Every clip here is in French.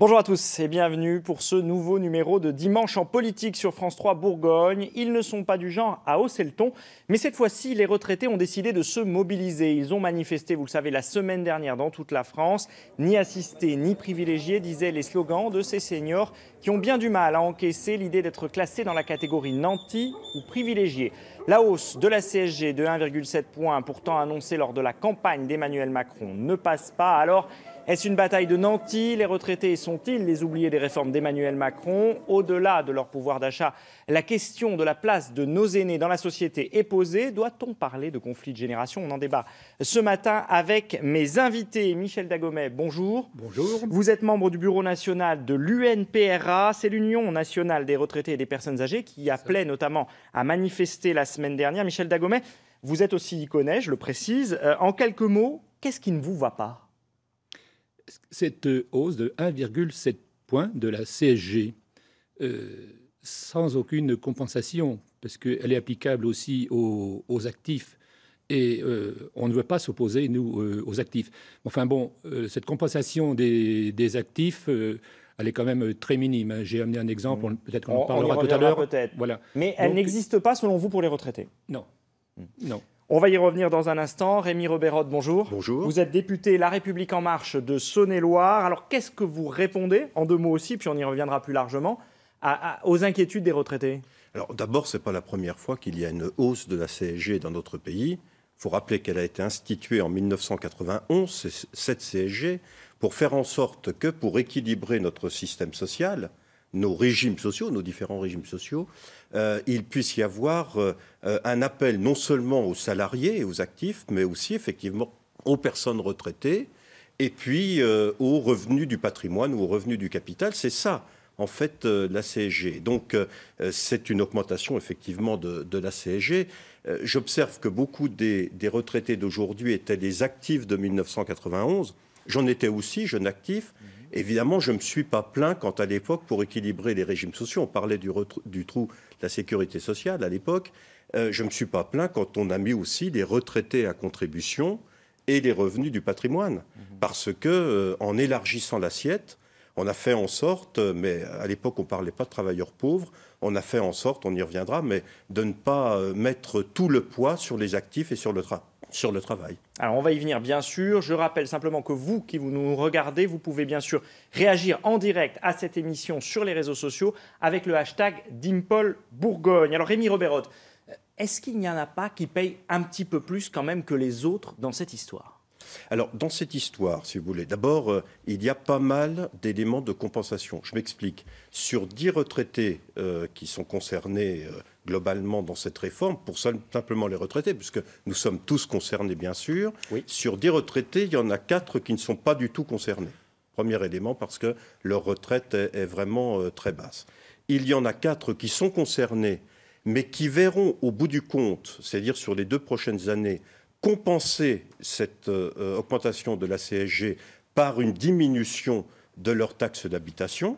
Bonjour à tous et bienvenue pour ce nouveau numéro de Dimanche en politique sur France 3 Bourgogne. Ils ne sont pas du genre à hausser le ton, mais cette fois-ci, les retraités ont décidé de se mobiliser. Ils ont manifesté, vous le savez, la semaine dernière dans toute la France. Ni assistés, ni privilégiés, disaient les slogans de ces seniors qui ont bien du mal à encaisser l'idée d'être classés dans la catégorie nantis ou privilégiés. La hausse de la CSG de 1,7 point, pourtant annoncée lors de la campagne d'Emmanuel Macron, ne passe pas. Alors, est-ce une bataille de nantis Les retraités sont-ils les oubliés des réformes d'Emmanuel Macron Au-delà de leur pouvoir d'achat, la question de la place de nos aînés dans la société est posée. Doit-on parler de conflit de génération On en débat ce matin avec mes invités. Michel Dagomet, bonjour. Bonjour. Vous êtes membre du bureau national de l'UNPRA. C'est l'Union nationale des retraités et des personnes âgées qui appelait notamment à manifester la semaine dernière. Michel Dagomet, vous êtes aussi iconais, je le précise. Euh, en quelques mots, qu'est-ce qui ne vous va pas cette hausse de 1,7 point de la CSG, euh, sans aucune compensation, parce qu'elle est applicable aussi aux, actifs. Et euh, on ne veut pas s'opposer, nous, euh, aux actifs. Enfin bon, cette compensation des, actifs, elle est quand même très minime. Hein. J'ai amené un exemple, peut-être qu'on en parlera tout à l'heure. Voilà. Mais elle n'existe pas, selon vous, pour les retraités Non. Hmm. Non. On va y revenir dans un instant. Rémi Robérode, bonjour. Bonjour. Vous êtes député La République En Marche de Saône-et-Loire. Alors, qu'est-ce que vous répondez, en deux mots aussi, puis on y reviendra plus largement, aux inquiétudes des retraités Alors, d'abord, ce n'est pas la première fois qu'il y a une hausse de la CSG dans notre pays. Il faut rappeler qu'elle a été instituée en 1991, cette CSG, pour faire en sorte que, pour équilibrer notre système social, nos régimes sociaux, nos différents régimes sociaux, euh, il puisse y avoir euh, un appel non seulement aux salariés et aux actifs, mais aussi effectivement aux personnes retraitées et puis euh, aux revenus du patrimoine ou aux revenus du capital. C'est ça, en fait, la CSG. Donc, c'est une augmentation, effectivement, de, la CSG. J'observe que beaucoup des, des retraités d'aujourd'hui étaient des actifs de 1991. J'en étais aussi jeune actif. Mhm. Évidemment, je ne me suis pas plaint quand à l'époque, pour équilibrer les régimes sociaux, on parlait du, trou de la sécurité sociale à l'époque, euh, je ne me suis pas plaint quand on a mis aussi les retraités à contribution et les revenus du patrimoine. Mhm. Parce que euh, en élargissant l'assiette, on a fait en sorte, euh, mais à l'époque on ne parlait pas de travailleurs pauvres, on a fait en sorte, on y reviendra, mais de ne pas mettre tout le poids sur les actifs et sur le travail sur le travail. Alors on va y venir bien sûr. Je rappelle simplement que vous qui vous nous regardez, vous pouvez bien sûr réagir en direct à cette émission sur les réseaux sociaux avec le hashtag Dimpol Bourgogne. Alors Rémi Robert, est-ce qu'il n'y en a pas qui payent un petit peu plus quand même que les autres dans cette histoire alors, dans cette histoire, si vous voulez, d'abord, euh, il y a pas mal d'éléments de compensation. Je m'explique. Sur 10 retraités euh, qui sont concernés euh, globalement dans cette réforme pour simplement les retraités, puisque nous sommes tous concernés, bien sûr. Sur 10 retraités, il y en a 4 qui ne sont pas du tout concernés. Premier élément, parce que leur retraite est, vraiment euh, très basse. Il y en a 4 qui sont concernés, mais qui verront au bout du compte, c'est-à-dire sur les deux prochaines années, compenser cette euh, euh, augmentation de la CSG par une diminution de leur taxe d'habitation.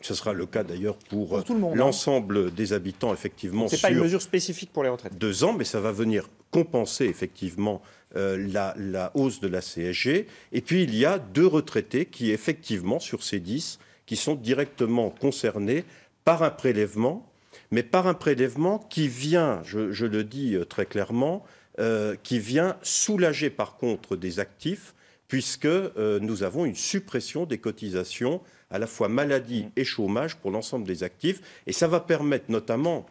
Ce sera le cas d'ailleurs pour, hein. l'ensemble des habitants, effectivement. Ce n'est pas une mesure spécifique pour les retraites. Deux ans, mais ça va venir compenser effectivement euh, la, hausse de la CSG. Et puis il y a deux retraités qui, effectivement, sur ces dix, qui sont directement concernés par un prélèvement, mais par un prélèvement qui vient, je, le dis euh, très clairement, euh, qui vient soulager par contre des actifs, puisque nous avons une suppression des cotisations à la fois maladie mm. et chômage pour l'ensemble des actifs. Et ça va permettre notamment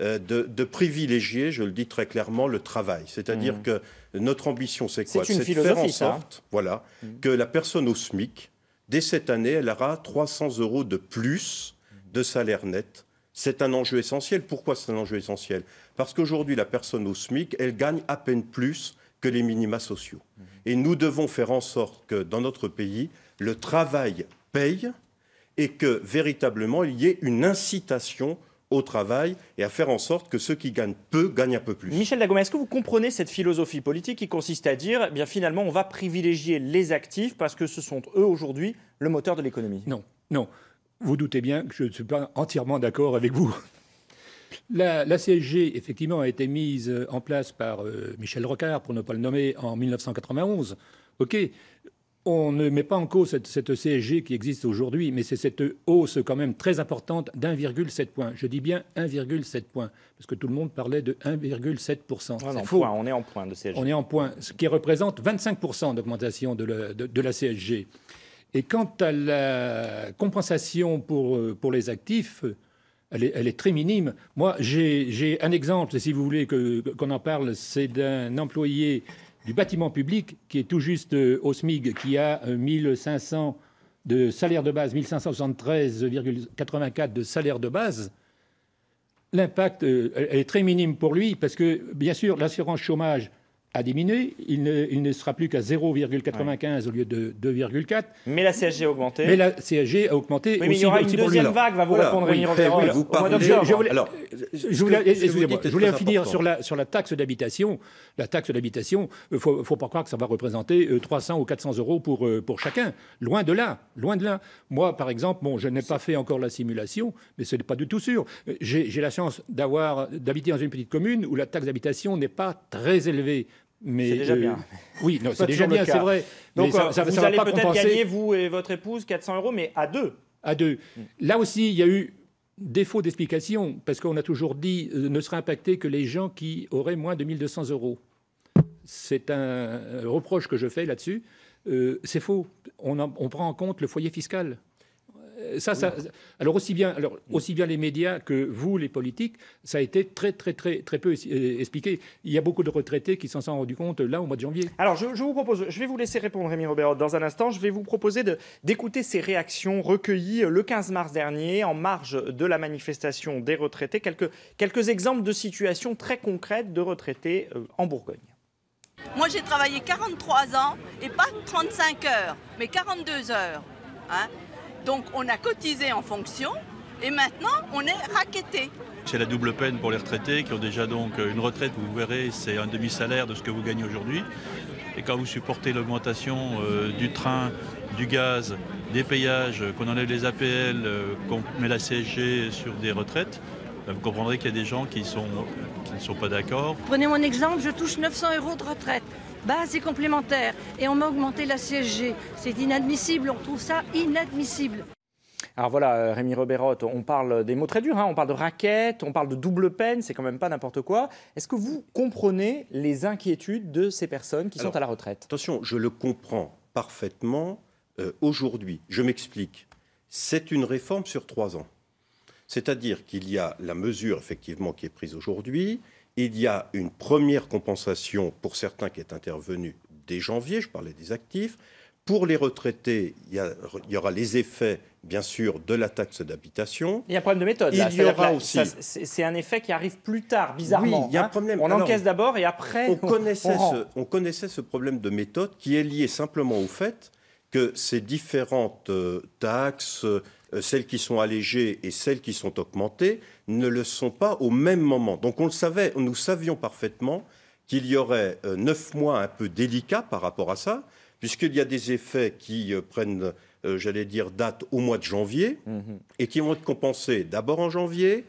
euh, de, privilégier, je le dis très clairement, le travail. C'est-à-dire mm. que notre ambition, c'est quoi C'est de faire en hein. sorte voilà, mm. que la personne au SMIC, dès cette année, elle aura 300 euros de plus de salaire net. C'est un enjeu essentiel. Pourquoi c'est un enjeu essentiel Parce qu'aujourd'hui, la personne au SMIC, elle gagne à peine plus que les minima sociaux. Et nous devons faire en sorte que dans notre pays, le travail paye et que véritablement il y ait une incitation au travail et à faire en sorte que ceux qui gagnent peu gagnent un peu plus. Michel Dagomé, est-ce que vous comprenez cette philosophie politique qui consiste à dire, eh bien finalement, on va privilégier les actifs parce que ce sont eux aujourd'hui le moteur de l'économie Non, non. Vous doutez bien que je ne suis pas entièrement d'accord avec vous. La, la, CSG, effectivement, a été mise en place par euh, Michel Rocard, pour ne pas le nommer, en 1991. OK, on ne met pas en cause cette, cette CSG qui existe aujourd'hui, mais c'est cette hausse quand même très importante d'1,7 point. Je dis bien 1,7 point, parce que tout le monde parlait de 1,7 On est en point de CSG. On est en point, ce qui représente 25 d'augmentation de, de, la CSG. Et quant à la compensation pour, pour les actifs, elle est, très minime. Moi, j'ai un exemple, si vous voulez qu'on en parle, c'est d'un employé du bâtiment public, qui est tout juste euh, au SMIG, qui a 1500 euh, de salaire de base, 1573,84 de salaire de base, l'impact euh, est très minime pour lui, parce que, bien sûr, l'assurance chômage a diminué. Il ne, sera plus qu'à 0,95 au lieu de 2,4. Mais la CSG a augmenté. Mais la CSG a augmenté. mais il y aura une deuxième vague, va vous répondre, Je voulais, finir sur la, sur la taxe d'habitation. La taxe d'habitation, il euh, ne faut pas croire que ça va représenter 300 euh, ou 400 euros pour, euh, pour chacun. Loin de là. Loin de là. Moi, par exemple, bon, je n'ai pas fait encore la simulation, mais ce n'est pas du tout sûr. J'ai la chance d'avoir d'habiter dans une petite commune où la taxe d'habitation n'est pas très élevée. C'est déjà euh, bien. Oui, c'est déjà bien, c'est vrai. Donc, euh, ça, vous allez peut-être gagner, vous et votre épouse, 400 euros, mais à deux. À deux. Mm. Là aussi, il y a eu défaut d'explication, parce qu'on a toujours dit euh, ne sera impacté que les gens qui auraient moins de 1200 euros. C'est un reproche que je fais là-dessus. c'est faux. on prend en compte le foyer fiscal. Euh, ça, alors aussi bien, alors aussi bien les médias que vous, les politiques, ça a été très, très, très, très peu euh, expliqué. Il y a beaucoup de retraités qui s'en sont rendus compte euh, là au mois de janvier. Alors, je, vous propose, je vais vous laisser répondre, Rémi Robert, dans un instant. Je vais vous proposer d'écouter ces réactions recueillies le 15 mars dernier en marge de la manifestation des retraités. Quelques, quelques exemples de situations très concrètes de retraités en Bourgogne. Moi, j'ai travaillé 43 ans et pas 35 heures, mais 42 heures. Hein. Donc on a cotisé en fonction et maintenant on est raquetté. C'est la double peine pour les retraités qui ont déjà donc euh, une retraite, vous verrez, c'est un demi-salaire de ce que vous gagnez aujourd'hui. Et quand vous supportez l'augmentation euh, du train, du gaz, des payages, euh, qu'on enlève les APL, qu'on met la CSG sur des retraites, ben, vous comprendrez qu'il y a des gens qui ne sont pas d'accord. Prenez mon exemple, je touche 900 euros de retraite. Bah, c'est complémentaire, et on m'a augmenté la CSG. C'est inadmissible, on trouve ça inadmissible. Alors voilà, euh, Rémi Robérot, on parle des mots très durs, hein. on parle de raquettes, on parle de double peine, c'est quand même pas n'importe quoi. Est-ce que vous comprenez les inquiétudes de ces personnes qui sont à la retraite Attention, je le comprends parfaitement euh, aujourd'hui. Je m'explique. C'est une réforme sur trois ans. C'est-à-dire qu'il y a la mesure effectivement qui est prise aujourd'hui, il y a une première compensation pour certains qui est intervenue dès janvier, je parlais des actifs. Pour les retraités, il y, aura les effets, bien sûr, de la taxe d'habitation. Il y a un problème de méthode. y aura C'est un effet qui arrive plus tard, bizarrement. il y a un hein. problème. On encaisse d'abord et après. On, on, connaissait ce, problème de méthode qui est lié simplement au fait que ces différentes euh, taxes, euh, celles qui sont allégées et celles qui sont augmentées, ne le sont pas au même moment. Donc on le savait, nous savions parfaitement qu'il y aurait euh, neuf mois un peu délicats par rapport à ça, puisqu'il y a des effets qui prennent, j'allais dire, date au mois de janvier, mhm. et qui vont être compensés d'abord en janvier,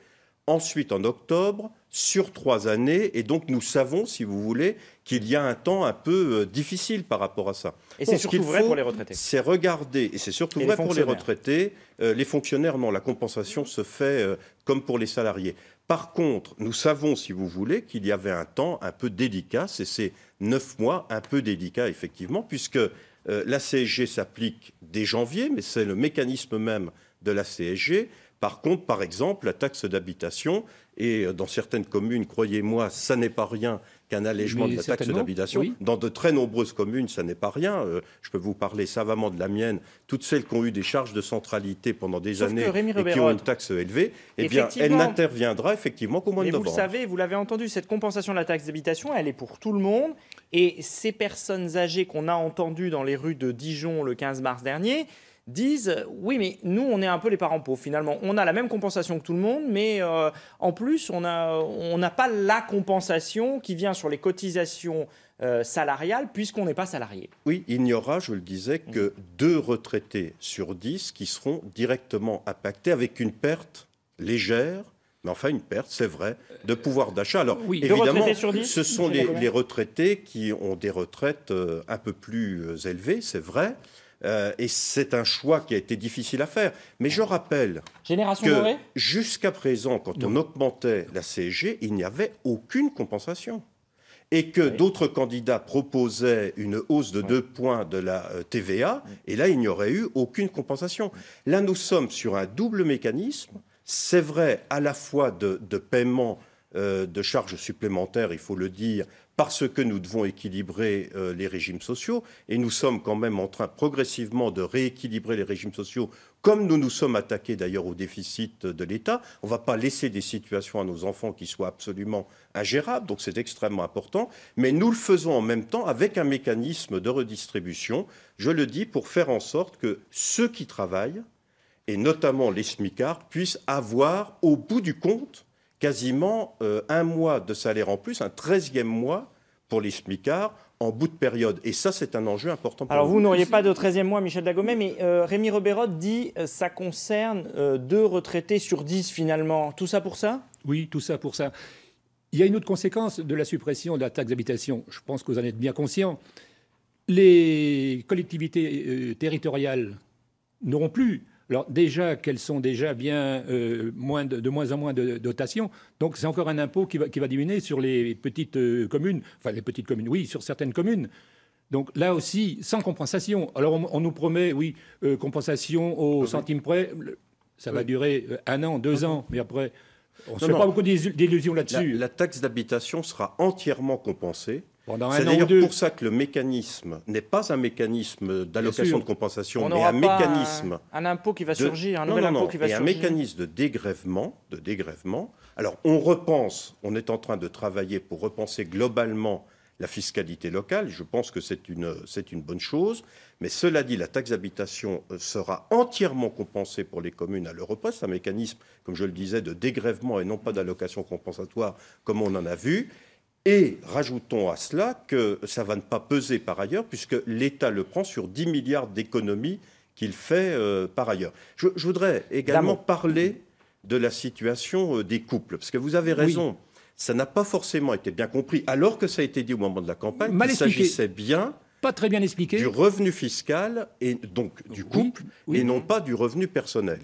ensuite en octobre, sur trois années. Et donc nous savons, si vous voulez, qu'il y a un temps un peu euh, difficile par rapport à ça. Et c'est surtout vrai pour les retraités. C'est regarder, et c'est surtout vrai pour les retraités, euh, les fonctionnaires, non, la compensation se fait euh, comme pour les salariés. Par contre, nous savons, si vous voulez, qu'il y avait un temps un peu délicat, c'est ces neuf mois un peu délicats, effectivement, puisque la CSG s'applique dès janvier, mais c'est le mécanisme même de la CSG. Par contre, par exemple, la taxe d'habitation, et euh, dans certaines communes, croyez-moi, ça n'est pas rien qu'un allègement de la taxe d'habitation. Dans de très nombreuses communes, ça n'est pas rien. Euh, je peux vous parler savamment de la mienne, toutes celles qui ont eu des charges de centralité pendant des années et qui ont une taxe élevée, Et eh bien, elle n'interviendra effectivement qu'au mois de novembre. Vous savez, vous l'avez entendu, cette compensation de la taxe d'habitation, elle est pour tout le monde. Et ces personnes âgées qu'on a entendues dans les rues de Dijon le 15 mars dernier, disent oui mais nous on est un peu les parents pauvres finalement on a la même compensation que tout le monde mais euh, en plus on n'a on n'a pas la compensation qui vient sur les cotisations euh, salariales puisqu'on n'est pas salarié. Oui il n'y aura je le disais que mm. deux retraités sur dix qui seront directement impactés avec une perte légère mais enfin une perte, c'est vrai, de euh, pouvoir d'achat. Alors évidemment, ce sont les, les, retraités qui ont des retraites un peu plus élevées, c'est vrai, euh, et c'est un choix qui a été difficile à faire. Mais je rappelle que jusqu'à présent, quand on augmentait la CSG, il n'y avait aucune compensation. Et que d'autres candidats proposaient une hausse de 2 points de la euh, TVA, et là, il n'y aurait eu aucune compensation. Là, nous sommes sur un double mécanisme. C'est vrai à la fois de, paiement euh, de charges supplémentaires, il faut le dire, parce que nous devons équilibrer euh, les régimes sociaux, et nous sommes quand même en train progressivement de rééquilibrer les régimes sociaux, comme nous nous sommes attaqués d'ailleurs au déficit de l'État. On ne va pas laisser des situations à nos enfants qui soient absolument ingérables, donc c'est extrêmement important, mais nous le faisons en même temps avec un mécanisme de redistribution, je le dis, pour faire en sorte que ceux qui travaillent, et notamment les SMICAR, puissent avoir au bout du compte quasiment euh, un mois de salaire en plus, un 13e mois pour les SMICards en bout de période. Et ça, c'est un enjeu important pour Alors, vous n'auriez pas de 13e mois, Michel Dagomé, mais euh, Rémi Roberod dit euh, ça concerne deux retraités sur dix, finalement. Tout ça pour ça Oui, tout ça pour ça. Il y a une autre conséquence de la suppression de la taxe d'habitation. Je pense que vous en êtes bien conscient. Les collectivités territoriales n'auront plus alors déjà qu'elles sont déjà bien euh, moins de, moins en moins de dotations. donc c'est encore un impôt qui va, diminuer sur les petites euh, communes, enfin les petites communes, oui, sur certaines communes. Donc là aussi, sans compensation. Alors on, nous promet, oui, euh, compensation au ah centime près, ça va durer un an, deux ah ans, mais après, on ne se fait pas beaucoup d'illusions là-dessus. la taxe d'habitation sera entièrement compensée c'est d'ailleurs pour ça que le mécanisme n'est pas un mécanisme d'allocation de compensation, mais un mécanisme. Un, impôt qui va surgir, un impôt qui va un mécanisme de dégrèvement, de dégrèvement. Alors, on repense, on est en train de travailler pour repenser globalement la fiscalité locale. Je pense que c'est une, c'est une bonne chose. Mais cela dit, la taxe d'habitation euh, sera entièrement compensée pour les communes à l'Europost. C'est un mécanisme, comme je le disais, de dégrèvement et non pas d'allocation compensatoire, comme on en a vu. Et rajoutons à cela que ça va ne pas peser par ailleurs, puisque l'État le prend sur 10 milliards d'économies qu'il fait euh, par ailleurs. Je, voudrais également parler de la situation euh, des couples, parce que vous avez raison. Ça n'a pas forcément été bien compris, alors que ça a été dit au moment de la campagne qu'il s'agissait bien pas très bien expliqué. Du revenu fiscal et donc du couple et non pas du revenu personnel.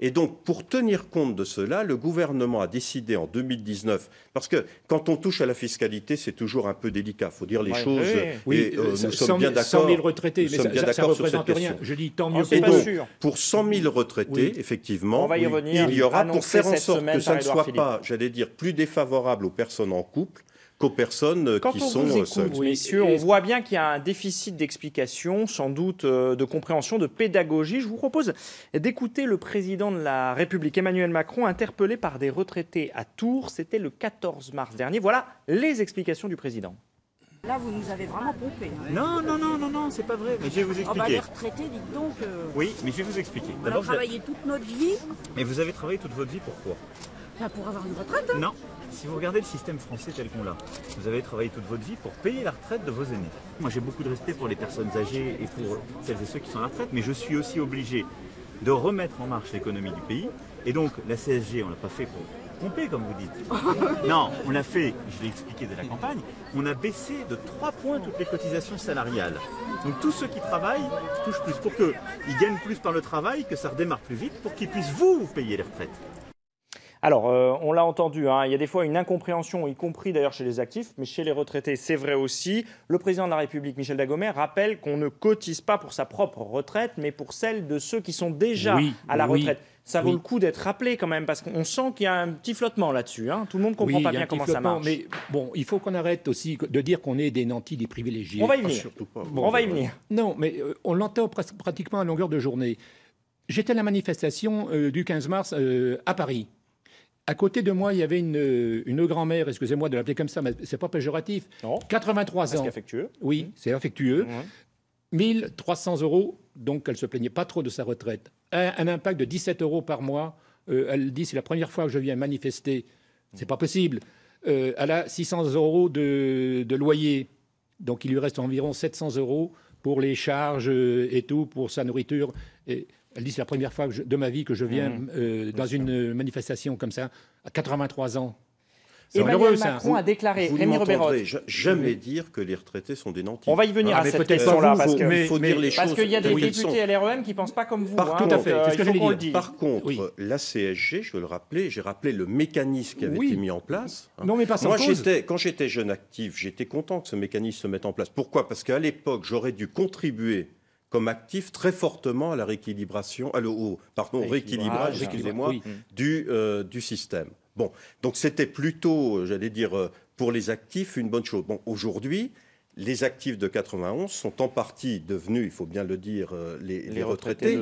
Et donc pour tenir compte de cela, le gouvernement a décidé en 2019 parce que quand on touche à la fiscalité, c'est toujours un peu délicat, Il faut dire les choses. Oui, et, euh, euh, nous sommes bien d'accord. 100 000 retraités, mais ça, ne représente rien. Je dis tant mieux. sûr. pour 100 000 retraités, effectivement, il y aura pour faire en sorte que ça ne soit pas, j'allais dire, plus défavorable aux personnes en couple personnes euh, qui sont vous euh, écoute, Messieurs, on voit bien qu'il y a un déficit d'explication, sans doute euh, de compréhension, de pédagogie. Je vous propose d'écouter le président de la République, Emmanuel Macron, interpellé par des retraités à Tours. C'était le 14 mars dernier. Voilà les explications du président. Là, vous nous avez vraiment pompé. Hein. Non, non, non, non, non, c'est pas vrai. Mais je vais vous oh, bah, expliquer. On les retraités, dites donc. Oui, mais je vais vous expliquer. On a travaillé toute notre vie. Mais vous avez travaillé toute votre vie, pourquoi pour avoir une retraite hein. Non. Si vous regardez le système français tel qu'on l'a, vous avez travaillé toute votre vie pour payer la retraite de vos aînés. Moi j'ai beaucoup de respect pour les personnes âgées et pour celles et ceux qui sont à la retraite, mais je suis aussi obligé de remettre en marche l'économie du pays. Et donc la CSG, on ne l'a pas fait pour pomper comme vous dites. non, on l'a fait, je l'ai expliqué dès la campagne, on a baissé de 3 points toutes les cotisations salariales. Donc tous ceux qui travaillent touchent plus pour qu'ils gagnent plus par le travail, que ça redémarre plus vite, pour qu'ils puissent vous payer les retraites. Alors, euh, on l'a entendu, hein, il y a des fois une incompréhension, y compris d'ailleurs chez les actifs, mais chez les retraités, c'est vrai aussi. Le président de la République, Michel Dagomet, rappelle qu'on ne cotise pas pour sa propre retraite, mais pour celle de ceux qui sont déjà à la retraite ça vaut le coup d'être rappelé quand même, parce qu'on sent qu'il y a un petit flottement là-dessus. Hein. Tout le monde ne comprend pas bien comment ça marche. Mais bon, il faut qu'on arrête aussi de dire qu'on est des nantis, des privilégiés. On va y venir. Ah, on va y venir. Non, mais euh, on l'entend pratiquement à longueur de journée. J'étais à la manifestation euh, du 15 mars à Paris. À côté de moi, il y avait une, euh, grand-mère, excusez-moi de l'appeler comme ça, mais n'est pas péjoratif. 83 ans. Mmh. C'est affectueux. Oui, c'est affectueux. 1300 euros, donc elle ne se plaignait pas trop de sa retraite. Un, impact de 17 euros par mois. Euh, elle dit c'est la première fois que je viens manifester. Mmh. C'est pas possible. Euh, elle a 600 euros de, loyer. Donc il lui reste environ 700 euros pour les charges et tout, pour sa nourriture. Et elle dit c'est la première fois de ma vie que je viens mmh. euh, dans une euh, manifestation comme ça, à 83 ans. Emmanuel Macron hein. a déclaré, vous, Rémi je, jamais dire que les retraités sont des nantis. On va y venir ah, à cette question-là, parce qu'il faut, dire les Parce qu'il y a des députés à LREM qui ne pensent pas comme vous. Par, tout à fait. Par contre, la CSG, je veux le rappeler, j'ai rappelé le mécanisme qui avait été mis en place. Hein. Non, mais pas sans Moi, quand j'étais jeune actif, j'étais content que ce mécanisme se mette en place. Pourquoi Parce qu'à l'époque, j'aurais dû contribuer comme actif très fortement à la rééquilibration, à le, au, pardon, rééquilibrage, rééquilibrage hein. excusez-moi, du, euh, du système. Bon, donc c'était plutôt, euh, j'allais dire, euh, pour les actifs, une bonne chose. Bon, aujourd'hui, les actifs de 91 sont en partie devenus, il faut bien le dire, les, retraités.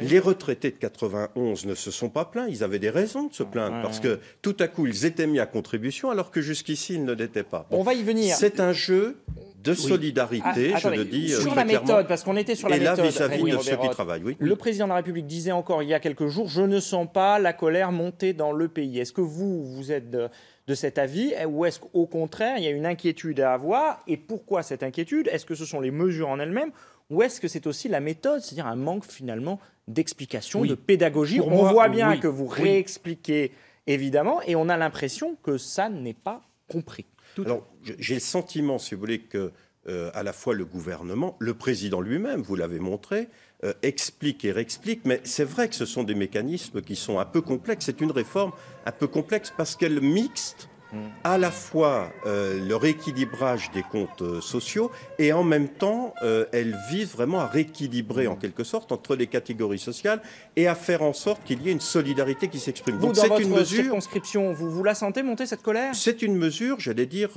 Les retraités de 91 ne se sont pas plaints. Ils avaient des raisons de se plaindre parce que tout à coup, ils étaient mis à contribution alors que jusqu'ici, ils ne l'étaient pas. On va y venir. C'est un jeu de solidarité, ah, je le dis euh, sur la méthode, parce qu'on était sur la méthode. Et là, vis-à-vis de ceux qui travaillent, oui. Le président de la République disait encore il y a quelques jours, je ne sens pas la colère monter dans le pays. Est-ce que vous, vous êtes de, cet avis, ou est-ce qu'au contraire, il y a une inquiétude à avoir Et pourquoi cette inquiétude Est-ce que ce sont les mesures en elles-mêmes ou est-ce que c'est aussi la méthode, c'est-à-dire un manque finalement d'explication, de pédagogie On voit bien que vous réexpliquez évidemment, et on a l'impression que ça n'est pas compris. Alors, j'ai le sentiment, si vous voulez, que euh, à la fois le gouvernement, le président lui-même, vous l'avez montré, euh, explique et réexplique, mais c'est vrai que ce sont des mécanismes qui sont un peu complexes. C'est une réforme un peu complexe parce qu'elle mixte à la fois euh, le rééquilibrage des comptes euh, sociaux et en même temps, euh, elle vise vraiment à rééquilibrer en quelque sorte entre les catégories sociales et à faire en sorte qu'il y ait une solidarité qui s'exprime. Donc c'est une mesure. Circonscription, vous, vous la sentez monter cette colère C'est une mesure, j'allais dire,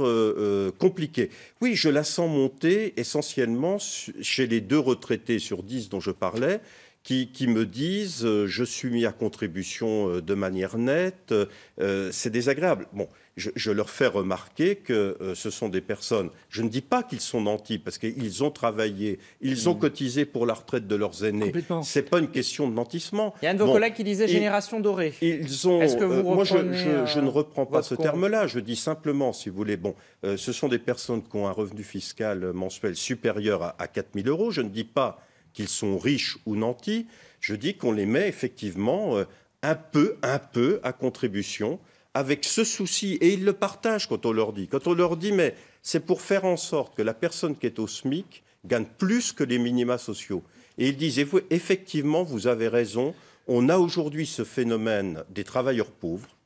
compliquée. Oui, je la sens monter essentiellement chez les deux retraités sur dix dont je parlais qui, me disent euh, je suis mis à contribution euh, de manière nette, euh, c'est désagréable. Bon, je, leur fais remarquer que ce sont des personnes, je ne dis pas qu'ils sont nantis, parce qu'ils ont travaillé, ils ont mmh. cotisé pour la retraite de leurs aînés. C'est pas une question de nantissement. Il y a un de vos collègues qui disait génération dorée. Ils ont, que vous moi, je, ne reprends pas ce terme-là, je dis simplement, si vous voulez, bon, ce sont des personnes qui ont un revenu fiscal mensuel supérieur à, à 4 000 euros, je ne dis pas qu'ils sont riches ou nantis, je dis qu'on les met effectivement euh, un peu, un peu à contribution avec ce souci, et ils le partagent quand on leur dit. Quand on leur dit, mais c'est pour faire en sorte que la personne qui est au SMIC gagne plus que les minima sociaux. Et ils disent, effectivement, vous avez raison, on a aujourd'hui ce phénomène des travailleurs pauvres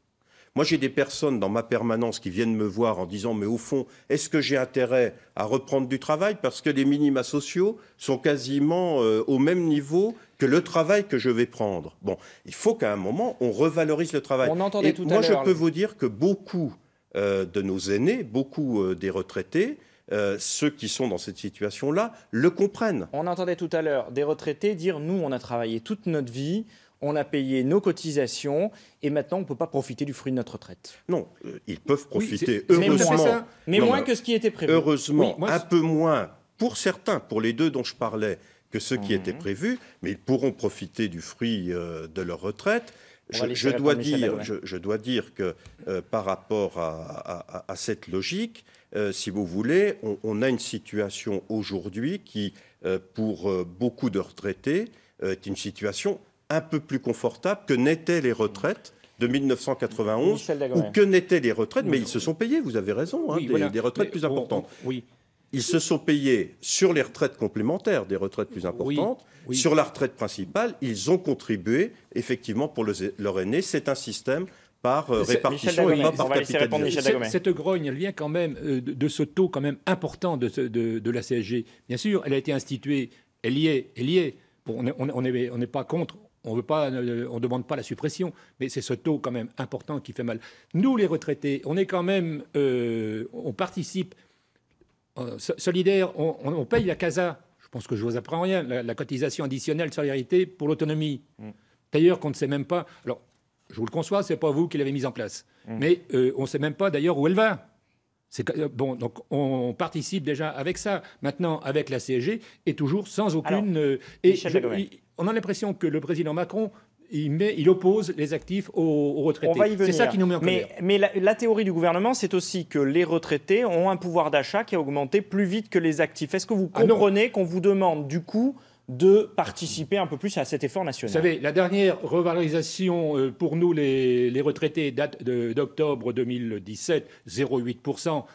moi, j'ai des personnes dans ma permanence qui viennent me voir en disant, mais au fond, est-ce que j'ai intérêt à reprendre du travail parce que les minima sociaux sont quasiment euh, au même niveau que le travail que je vais prendre. Bon, il faut qu'à un moment, on revalorise le travail. On entendait Et moi, je peux vous dire que beaucoup euh, de nos aînés, beaucoup euh, des retraités, ceux qui sont dans cette situation-là le comprennent. On entendait tout à l'heure des retraités dire nous, on a travaillé toute notre vie, on a payé nos cotisations et maintenant on ne peut pas profiter du fruit de notre retraite. Non, euh, ils peuvent profiter, heureusement. Mais moins que ce qui était prévu. Heureusement, un peu moins pour certains, pour les deux dont je parlais, que ce qui mhm. était prévu, mais ils pourront profiter du fruit euh, de leur retraite. Je, dois dire, je, dois dire, que euh, par rapport à, cette logique, si vous voulez, on, a une situation aujourd'hui qui, pour beaucoup de retraités, est une situation un peu plus confortable que n'étaient les retraites de 1991 ou que n'étaient les retraites, mais ils se sont payés, vous avez raison, hein, des, retraites plus importantes. Ils se sont payés sur les retraites complémentaires, des retraites plus importantes. Sur la retraite principale, ils ont contribué effectivement pour leur aîné. C'est un système par euh, répartition et pas par capitalisation. Cette grogne, elle vient quand même euh, de ce taux quand même important de, de, la CSG. Bien sûr, elle a été instituée, elle y est, elle y est. on n'est pas contre on euh, ne demande pas la suppression, mais c'est ce taux quand même important qui fait mal. Nous, les retraités, on est quand même, euh, on participe euh, solidaire, on, paye la CASA. Je pense que je vous apprends rien, la, cotisation additionnelle solidarité pour l'autonomie. Mm. D'ailleurs, qu'on ne sait même pas. Alors, je vous le conçois, c'est pas vous qui l'avez mise en place, mm. mais on ne sait même pas d'ailleurs où elle va. Euh, bon, donc on participe déjà avec ça. Maintenant, avec la CSG, et toujours sans aucune. Euh, et on a l'impression que le président Macron il, oppose les actifs aux, retraités. C'est ça qui nous met en Mais, la, théorie du gouvernement, c'est aussi que les retraités ont un pouvoir d'achat qui a augmenté plus vite que les actifs. Est-ce que vous ah comprenez qu'on vous demande du coup de participer un peu plus à cet effort national. Vous savez, la dernière revalorisation euh, pour nous, les, retraités, date d'octobre 2017, 0,8%,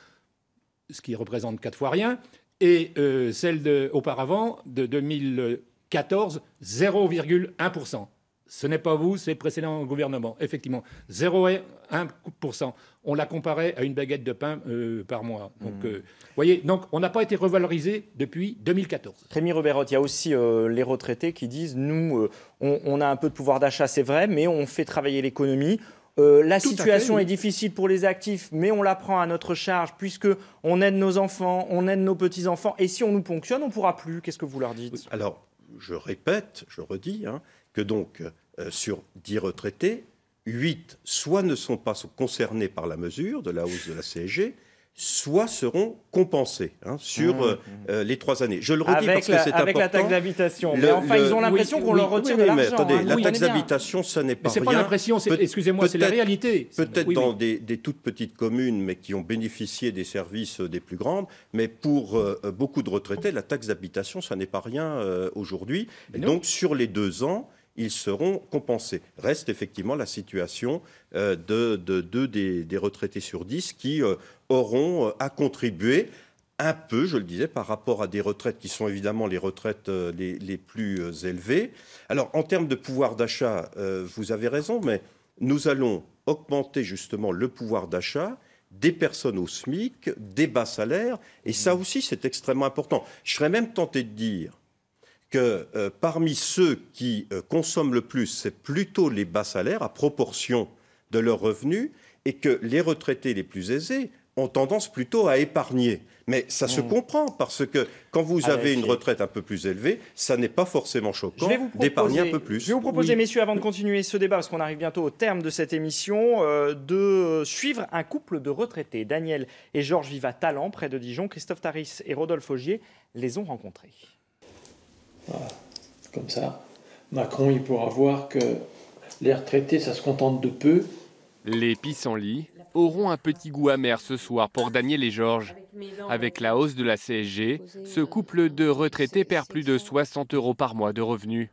ce qui représente quatre fois rien, et euh, celle de, auparavant, de 2014, 0,1%. Ce n'est pas vous, c'est le précédent gouvernement. Effectivement, 0,1%. On la comparait à une baguette de pain euh, par mois. Donc, hmm. euh, voyez, donc on n'a pas été revalorisé depuis 2014. Rémi Robert, il y a aussi euh, les retraités qui disent nous, on, a un peu de pouvoir d'achat, c'est vrai, mais on fait travailler l'économie. la situation est difficile pour les actifs, mais on la prend à notre charge puisque on aide nos enfants, on aide nos petits enfants, et si on nous ponctionne, on pourra plus. Qu'est-ce que vous leur dites Alors, je répète, je redis, hein, que donc euh, sur 10 retraités, 8 soit ne sont pas concernés par la mesure de la hausse de la CSG, soit seront compensés hein, sur mmh, euh, mmh. Euh, les trois années. Je le redis avec parce la, que c'est important. Avec la taxe d'habitation. Mais enfin, ils ont l'impression qu'on leur retire de l'argent. attendez, hein. la taxe d'habitation, ça n'est pas mais n'est pas l'impression, excusez-moi, c'est la réalité. Peut-être dans des, toutes petites communes, mais qui ont bénéficié des services des plus grandes. Mais pour beaucoup de retraités, la taxe d'habitation, ça n'est pas rien aujourd'hui. Et Donc, sur les deux ans, ils seront compensés. Reste effectivement la situation euh, de deux des, retraités sur dix qui euh, auront euh, à contribuer un peu, je le disais, par rapport à des retraites qui sont évidemment les retraites les, les plus élevées. Alors en termes de pouvoir d'achat, vous avez raison, mais nous allons augmenter justement le pouvoir d'achat des personnes au SMIC, des bas salaires, et ça aussi c'est extrêmement important. Je serais même tenté de dire que euh, parmi ceux qui euh, consomment le plus, c'est plutôt les bas salaires à proportion de leurs revenus et que les retraités les plus aisés ont tendance plutôt à épargner. Mais ça se hmm. comprend parce que quand vous ah, avez une retraite un peu plus élevée, ça n'est pas forcément choquant d'épargner un peu plus. Je vais vous proposer, messieurs, avant de continuer ce débat, parce qu'on arrive bientôt au terme de cette émission, euh, de suivre un couple de retraités. Daniel et Georges vivent Talent, près de Dijon. Christophe Taris et Rodolphe Augier les ont rencontrés. Comme ça, Macron, il pourra voir que les retraités, ça se contente de peu. Les pissenlits auront un petit goût amer ce soir pour Daniel et Georges. Avec la hausse de la CSG, ce couple de retraités perd plus de 60 euros par mois de revenus.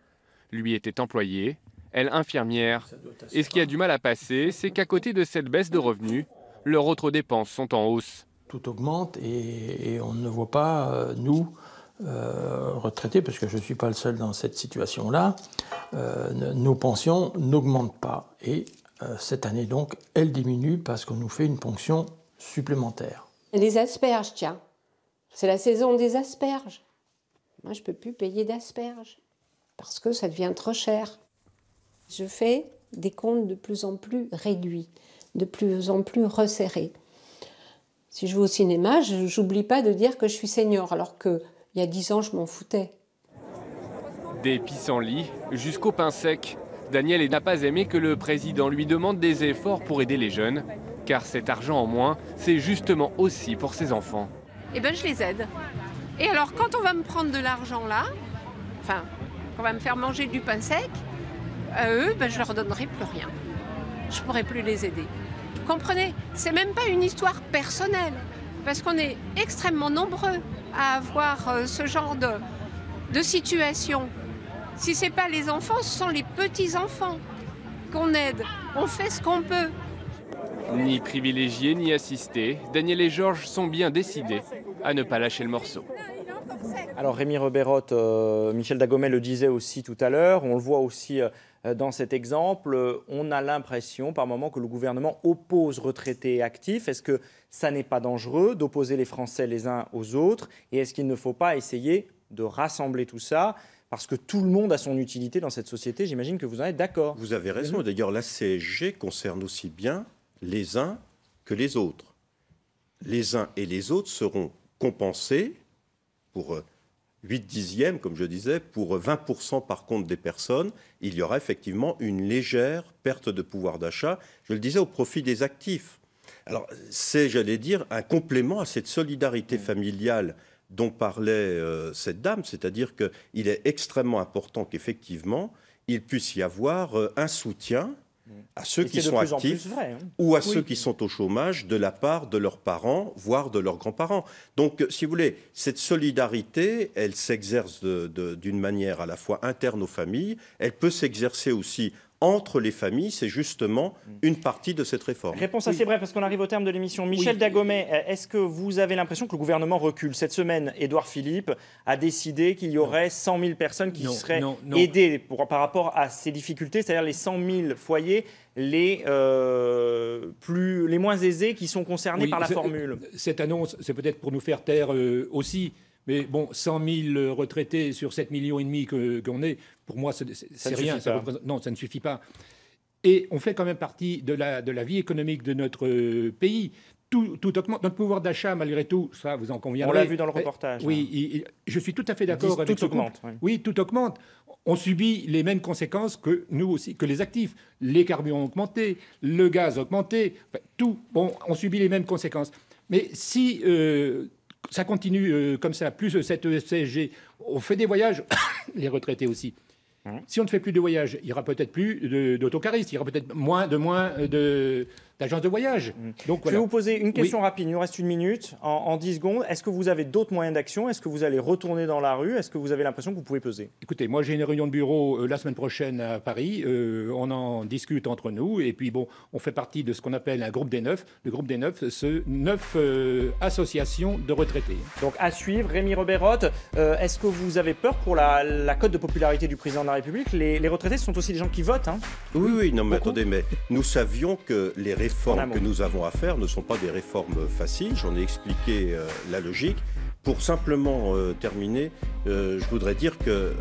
Lui était employé, elle infirmière. Et ce qui a du mal à passer, c'est qu'à côté de cette baisse de revenus, leurs autres dépenses sont en hausse. Tout augmente et, on ne voit pas, euh, nous, euh, retraité, retraités, parce que je ne suis pas le seul dans cette situation-là, euh, nos pensions n'augmentent pas. Et euh, cette année, donc, elles diminuent parce qu'on nous fait une ponction supplémentaire. Les asperges, tiens. C'est la saison des asperges. Moi, je ne peux plus payer d'asperges parce que ça devient trop cher. Je fais des comptes de plus en plus réduits, de plus en plus resserrés. Si je vais au cinéma, je n'oublie pas de dire que je suis senior, alors que il y a dix ans, je m'en foutais. Des pissenlits jusqu'au pain sec. Daniel n'a pas aimé que le président lui demande des efforts pour aider les jeunes, car cet argent en moins, c'est justement aussi pour ses enfants. Eh bien, je les aide. Et alors, quand on va me prendre de l'argent là, enfin, qu'on va me faire manger du pain sec, à eux, ben, je leur donnerai plus rien. Je pourrai plus les aider. Vous comprenez C'est même pas une histoire personnelle, parce qu'on est extrêmement nombreux à avoir euh, ce genre de, situation. Si ce n'est pas les enfants, ce sont les petits-enfants qu'on aide. On fait ce qu'on peut. Ni privilégiés ni assistés, Daniel et Georges sont bien décidés à ne pas lâcher le morceau. Alors Rémi Reberotte, euh, Michel Dagomet le disait aussi tout à l'heure, on le voit aussi euh, euh, dans cet exemple, euh, on a l'impression par moment que le gouvernement oppose retraités et actifs. Est-ce que ça n'est pas dangereux d'opposer les Français les uns aux autres Et est-ce qu'il ne faut pas essayer de rassembler tout ça parce que tout le monde a son utilité dans cette société, j'imagine que vous en êtes d'accord. Vous avez raison. D'ailleurs, la CSG concerne aussi bien les uns que les autres. Les uns et les autres seront compensés pour euh, 8 dixièmes, comme je disais, pour 20% par contre des personnes, il y aura effectivement une légère perte de pouvoir d'achat, je le disais, au profit des actifs. Alors c'est, j'allais dire, un complément à cette solidarité mmh. familiale dont parlait euh, cette dame, c'est-à-dire qu'il est extrêmement important qu'effectivement, il puisse y avoir euh, un soutien à ceux qui sont actifs hein. ou à ceux qui sont au chômage de la part de leurs parents, voire de leurs grands-parents. Donc, euh, si vous voulez, cette solidarité, elle s'exerce d'une manière à la fois interne aux familles, elle peut s'exercer aussi entre les familles, c'est justement mm. une partie de cette réforme. Réponse assez brève, parce qu'on arrive au terme de l'émission. Michel Dagomé, Dagomet, euh, est-ce que vous avez l'impression que le gouvernement recule Cette semaine, Édouard Philippe a décidé qu'il y aurait 100 000 personnes qui seraient aidées par rapport à ces difficultés, c'est-à-dire les 100 000 foyers les, euh, plus, les moins aisés qui sont concernés par la formule. Euh, cette annonce, c'est peut-être pour nous faire taire aussi. Mais bon, 100 000 retraités sur 7 millions et demi qu'on est, pour moi, c'est rien. non, ça ne suffit pas. Et on fait quand même partie de la, de la vie économique de notre euh, pays. Tout, tout augmente. Notre pouvoir d'achat, malgré tout, ça, vous en conviendrez. On l'a vu dans le reportage. Oui, hein. je suis tout à fait d'accord avec Tout augmente. Oui. tout augmente. On subit les mêmes conséquences que nous aussi, que les actifs. Les carburants ont augmenté, le gaz a augmenté, tout. Bon, on subit les mêmes conséquences. Mais si euh, ça continue euh, comme ça, plus cette CG, e On fait des voyages, les retraités aussi. Mmh. Si on ne fait plus de voyages, il y aura peut-être plus d'autocaristes, il y aura peut-être moins de moins euh, de, d'agence de voyage. Mm. Donc, Je vais vous poser une question rapide, il nous reste une minute, en, 10 secondes. Est-ce que vous avez d'autres moyens d'action Est-ce que vous allez retourner dans la rue Est-ce que vous avez l'impression que vous pouvez peser Écoutez, moi j'ai une réunion de bureau euh, la semaine prochaine à Paris, euh, on en discute entre nous, et puis bon, on fait partie de ce qu'on appelle un groupe des neuf. Le groupe des neuf, ce neuf euh, associations de retraités. Donc à suivre, Rémi Roth est-ce que vous avez peur pour la, cote de popularité du président de la République les, retraités, ce sont aussi des gens qui votent. Hein oui, oui, non mais attendez, mais nous savions que les réformes que nous avons à faire ne sont pas des réformes faciles. J'en ai expliqué euh, la logique. Pour simplement euh, terminer, euh, je voudrais dire que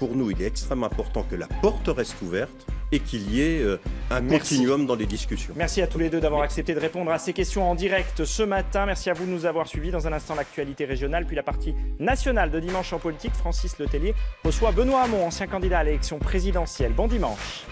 pour nous, il est extrêmement important que la porte reste ouverte et qu'il y ait un continuum dans les discussions. Merci à tous les deux d'avoir accepté de répondre à ces questions en direct ce matin. Merci à vous de nous avoir suivis. Dans un instant, l'actualité régionale, puis la partie nationale de Dimanche en politique. Francis Letellier reçoit Benoît Hamon, ancien candidat à l'élection présidentielle. Bon dimanche.